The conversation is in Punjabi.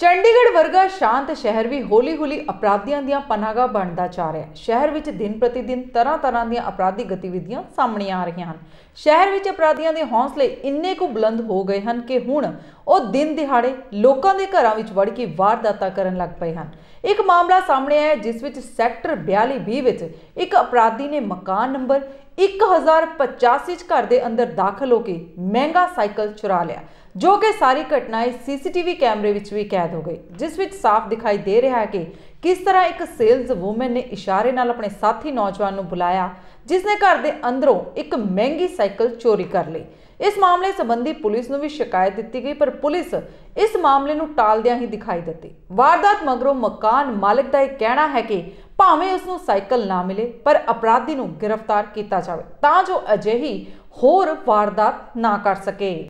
ਚੰਡੀਗੜ੍ਹ ਵਰਗਾ ਸ਼ਾਂਤ ਸ਼ਹਿਰ ਵੀ ਹੌਲੀ-ਹੌਲੀ ਅਪਰਾਧੀਆਂ ਦੀਆਂ ਪਨਾਹਗਾਹ ਬਣਦਾ ਜਾ ਰਿਹਾ ਹੈ ਸ਼ਹਿਰ ਵਿੱਚ ਦਿਨ ਪ੍ਰਤੀ ਦਿਨ ਤਰ੍ਹਾਂ-ਤਰ੍ਹਾਂ ਦੀਆਂ ਅਪਰਾਧਿਕ ਗਤੀਵਿਧੀਆਂ ਸਾਹਮਣੇ ਆ ਰਹੀਆਂ ਹਨ ਸ਼ਹਿਰ ਵਿੱਚ ਅਪਰਾਧੀਆਂ ਦੇ ਹੌਸਲੇ ਇੰਨੇ ਕੁ ਬੁਲੰਦ ਹੋ ਗਏ ਹਨ ਕਿ ਹੁਣ ਉਹ ਦਿਨ ਦਿਹਾੜੇ ਲੋਕਾਂ ਦੇ ਘਰਾਂ ਵਿੱਚ ਵੜ ਕੇ ਵਾਰਦਾਤਾਂ ਕਰਨ ਲੱਗ ਪਏ ਹਨ ਇੱਕ ਮਾਮਲਾ ਸਾਹਮਣੇ ਆਇਆ ਜਿਸ ਵਿੱਚ ਸੈਕਟਰ 42B ਵਿੱਚ ਇੱਕ ਅਪਰਾਧੀ ਨੇ ਮਕਾਨ ਨੰਬਰ 1085 ਚ ਘਰ ਦੇ ਅੰਦਰ ਦਾਖਲ ਹੋ ਕੇ ਮਹਿੰਗਾ ਸਾਈਕਲ ਚੁਰਾ ਲਿਆ ਜੋ ਕਿ ਸਾਰੀ ਘਟਨਾ ਇਸ ਸੀਸੀਟੀਵੀ ਕੈਮਰੇ ਵਿੱਚ ਵੀ ਕੈਦ ਹੋ ਗਈ ਜਿਸ ਵਿੱਚ ਸਾਫ਼ ਦਿਖਾਈ ਦੇ ਰਿਹਾ ਹੈ ਕਿ ਕਿਸ ਤਰ੍ਹਾਂ ਇੱਕ ਸੇਲਜ਼ ਔਮਨ ਨੇ ਇਸ਼ਾਰੇ ਨਾਲ ਆਪਣੇ ਸਾਥੀ ਨੌਜਵਾਨ ਨੂੰ ਬੁਲਾਇਆ ਜਿਸ ਨੇ ਘਰ ਦੇ ਅੰਦਰੋਂ ਇੱਕ ਮਹਿੰਗੀ ਸਾਈਕਲ ਚੋਰੀ ਕਰ ਲਈ ਇਸ ਮਾਮਲੇ ਸੰਬੰਧੀ ਪੁਲਿਸ ਨੂੰ ਵੀ ਸ਼ਿਕਾਇਤ ਦਿੱਤੀ ਗਈ ਪਰ ਪੁਲਿਸ ਇਸ ਮਾਮਲੇ ਨੂੰ ਟਾਲਦਿਆਂ ਹੀ ਦਿਖਾਈ ਦਿੱਤੀ ਵਾਰਦਾਤ ਮਗਰੋਂ ਮਕਾਨ ਮਾਲਕ ਦਾ ਇਹ ਕਹਿਣਾ ਹੈ ਕਿ ਭਾਵੇਂ ਉਸ ਨੂੰ ਸਾਈਕਲ ਨਾ ਮਿਲੇ ਪਰ ਅਪਰਾਧੀ ਨੂੰ ਗ੍ਰਿਫਤਾਰ ਕੀਤਾ ਜਾਵੇ ਤਾਂ ਜੋ ਅਜਿਹੀ ਹੋਰ ਵਾਰਦਾਤ ਨਾ ਕਰ ਸਕੇ